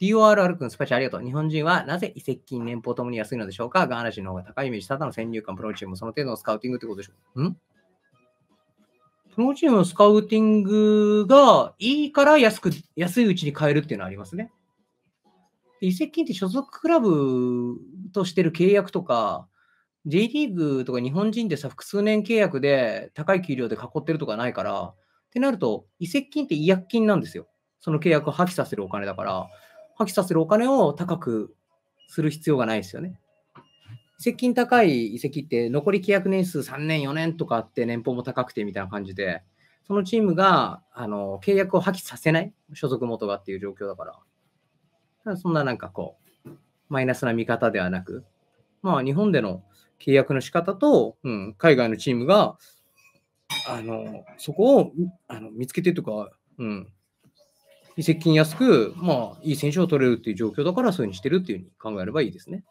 DORR 君、スパチャありがとう。日本人はなぜ移籍金、年俸ともに安いのでしょうかガーナ人の方が高いイメージ、ただの先入観、プロチーム、その程度のスカウティングってことでしょうんプロチームのスカウティングがいいから安く、安いうちに買えるっていうのはありますね。移籍金って所属クラブとしてる契約とか、J リーグとか日本人でさ、複数年契約で高い給料で囲ってるとかないから、ってなると、移籍金って違約金なんですよ。その契約を破棄させるお金だから、破棄させるお金を高くする必要がないですよね。接近高い移籍って残り契約年数3年、4年とかあって年俸も高くてみたいな感じで、そのチームがあの契約を破棄させない所属元がっていう状況だから、からそんななんかこう、マイナスな見方ではなく、まあ日本での契約の仕方と、うん、海外のチームが、あのそこをあの見つけてとか、うん、移籍金安く、まあ、いい選手を取れるっていう状況だから、そういうふうにしてるっていうふうに考えればいいですね。